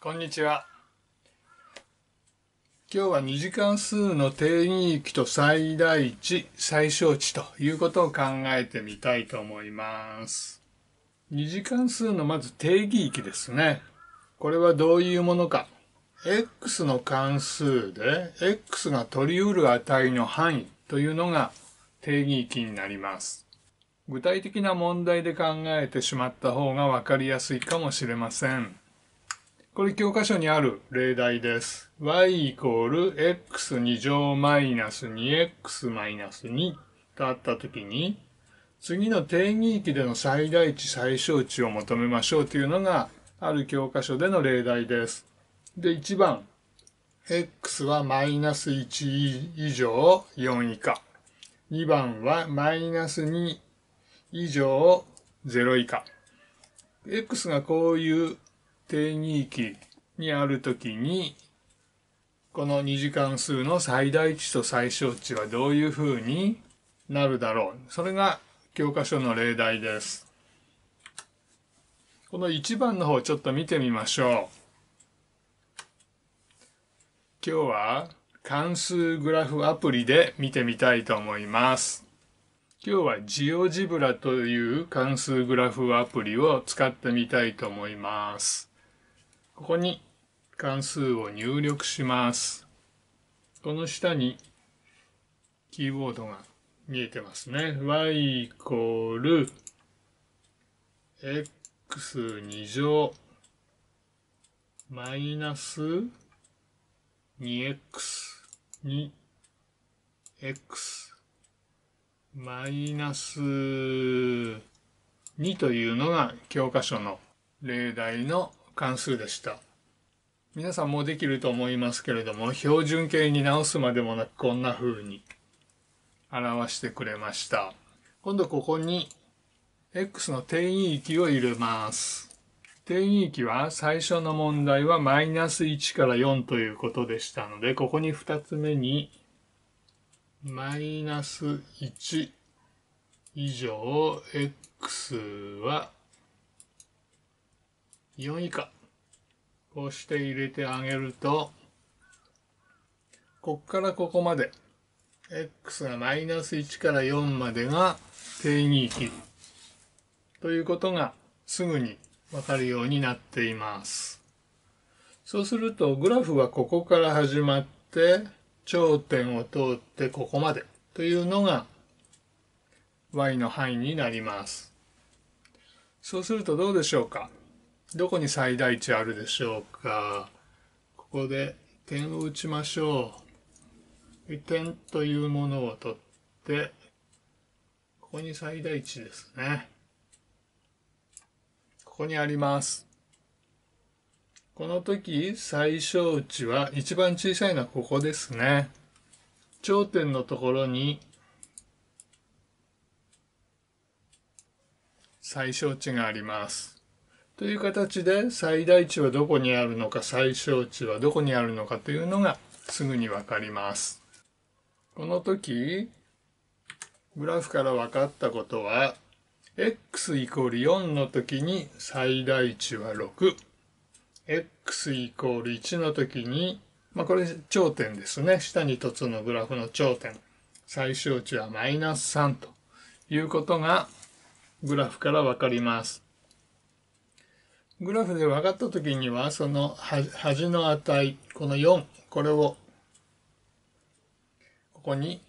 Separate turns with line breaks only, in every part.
こんにちは。今日は2次関数の定義域と最大値、最小値ということを考えてみたいと思います。2次関数のまず定義域ですね。これはどういうものか。x の関数で x が取り得る値の範囲というのが定義域になります。具体的な問題で考えてしまった方がわかりやすいかもしれません。これ教科書にある例題です。y イコール x 二乗マイナス 2x マイナス2とあったときに、次の定義域での最大値最小値を求めましょうというのがある教科書での例題です。で、1番。x はマイナス1以上4以下。2番はマイナス2以上0以下。x がこういう定義域にあるときに、この2次関数の最大値と最小値はどういうふうになるだろう。それが教科書の例題です。この1番の方ちょっと見てみましょう。今日は関数グラフアプリで見てみたいと思います。今日はジオジブラという関数グラフアプリを使ってみたいと思います。ここに関数を入力します。この下にキーボードが見えてますね。y イコール x 二乗マイナス2 x に x マイナス2というのが教科書の例題の関数でした。皆さんもできると思いますけれども、標準形に直すまでもなくこんな風に表してくれました。今度ここに x の定義域を入れます。定義域は最初の問題はマイナス1から4ということでしたので、ここに2つ目にマイナス1以上 x は4以下こうして入れてあげるとこっからここまで x がマイナス1から4までが定義域ということがすぐにわかるようになっています。そうするとグラフはここから始まって頂点を通ってここまでというのが y の範囲になります。そうするとどうでしょうかどこに最大値あるでしょうかここで点を打ちましょう。点というものを取って、ここに最大値ですね。ここにあります。この時、最小値は一番小さいのはここですね。頂点のところに最小値があります。という形で最大値はどこにあるのか最小値はどこにあるのかというのがすぐにわかります。この時、グラフから分かったことは、x イコール4の時に最大値は6、x イコール1の時に、まあ、これ頂点ですね。下に凸のグラフの頂点。最小値はマイナス3ということがグラフからわかります。グラフで分かった時にはその端の値この4これをここに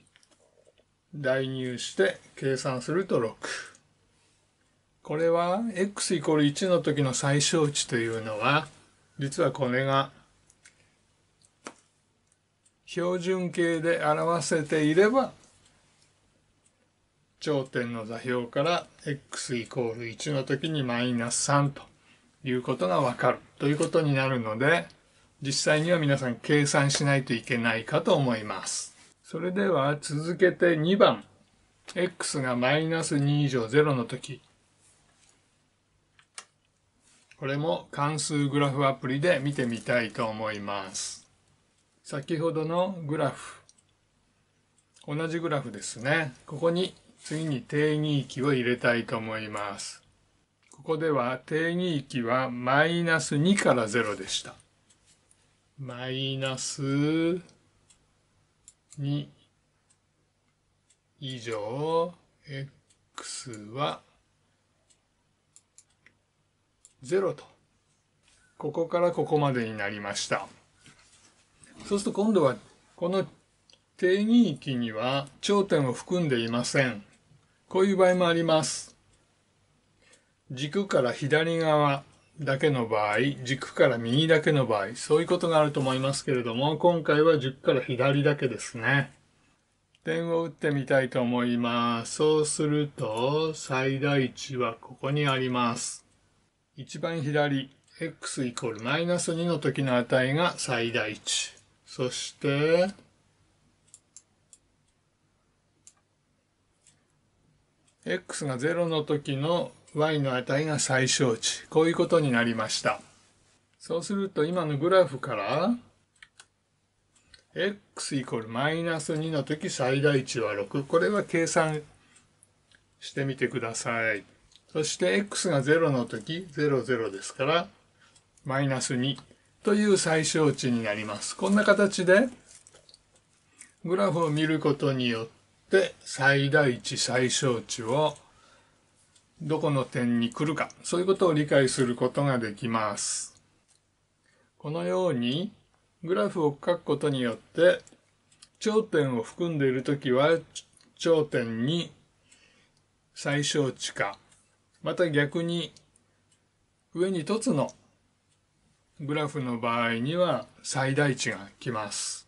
代入して計算すると6これは x イコール1の時の最小値というのは実はこれが標準形で表せていれば頂点の座標から x イコール1の時にマイナス3ということがわかるということになるので、実際には皆さん計算しないといけないかと思います。それでは続けて2番、x がマイナス2以上0の時、これも関数グラフアプリで見てみたいと思います。先ほどのグラフ、同じグラフですね。ここに次に定義域を入れたいと思います。ここでは定義域はマイナス2から0でした。マイナス2以上 x は0と。ここからここまでになりました。そうすると今度はこの定義域には頂点を含んでいません。こういう場合もあります。軸から左側だけの場合、軸から右だけの場合、そういうことがあると思いますけれども、今回は軸から左だけですね。点を打ってみたいと思います。そうすると、最大値はここにあります。一番左、x イコールマイナス2の時の値が最大値。そして、x が0の時の y の値が最小値。こういうことになりました。そうすると今のグラフから、x イコールマイナス2の時最大値は6。これは計算してみてください。そして x が0の時00ですから、マイナス2という最小値になります。こんな形で、グラフを見ることによって最大値最小値をどこの点に来るか、そういうことを理解することができます。このように、グラフを書くことによって、頂点を含んでいるときは、頂点に最小値か、また逆に、上に凸のグラフの場合には最大値が来ます。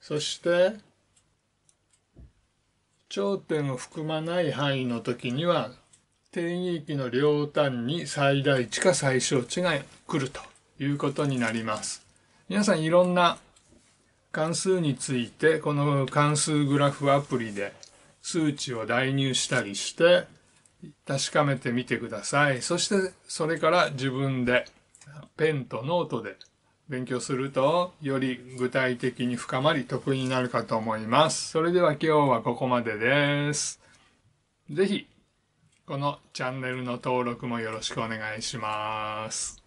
そして、頂点を含まない範囲の時には定義域の両端に最大値か最小値が来るということになります。皆さんいろんな関数について、この関数グラフアプリで数値を代入したりして確かめてみてください。そしてそれから自分でペンとノートで勉強するとより具体的に深まり得意になるかと思います。それでは今日はここまでです。ぜひこのチャンネルの登録もよろしくお願いします。